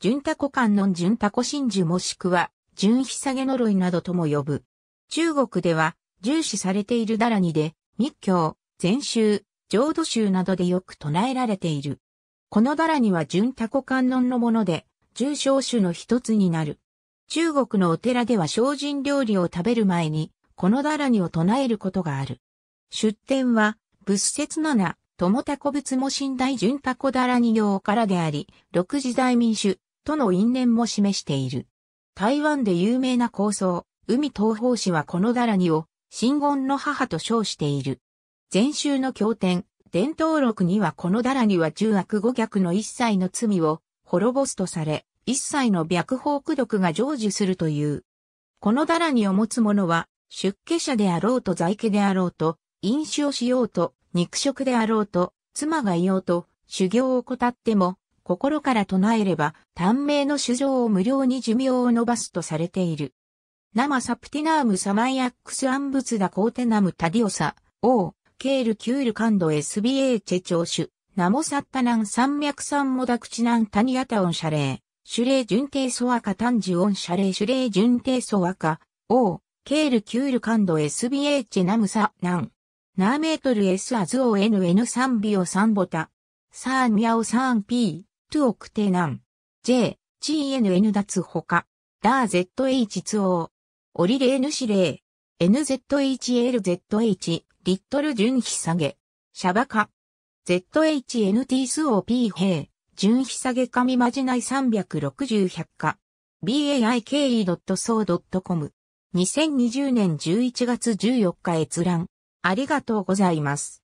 純タコ観音純タコ真珠もしくは、純ひさげ呪いなどとも呼ぶ。中国では、重視されているダラニで、密教、禅宗、浄土宗などでよく唱えられている。このダラニは純タコ観音のもので、重症種の一つになる。中国のお寺では精進料理を食べる前に、このダラニを唱えることがある。出典は、仏説七、友タコ仏も神大純タコダラニ用からであり、六時代民主、との因縁も示している。台湾で有名な構想、海東方氏はこのダラニを、真言の母と称している。禅宗の経典、伝統録にはこのダラニは重悪五逆の一切の罪を滅ぼすとされ、一切の白宝苦毒が成就するという。このダラニを持つ者は、出家者であろうと在家であろうと、飲酒をしようと、肉食であろうと、妻がいようと、修行を怠っても、心から唱えれば、短命の衆生を無料に寿命を伸ばすとされている。生サプティナームサマイアックスアンブツダコーテナムタディオサ、オー、ケールキュールカンド SBA チェ聴取、ナモサッタナン三脈三モダクチナンタニアタオンシャレー、シュレー順帝ソワカタンジオンシャレーシュレー順帝ソワカ、オー、ケールキュールカンド SBA チェナムサ、ナン。ナーメートル S アズオ NN サンビオサンボタ。サーンミャオサーンー、トゥオクテナン。J、GNN 脱ほか。ダー ZH2O。オリレーヌ指令。NZHLZH、リットル純ひさげ。シャバカ。ZHNT2OP 兵。純ひさげ紙まじない360百科。baike.so.com。2020年11月14日閲覧。ありがとうございます。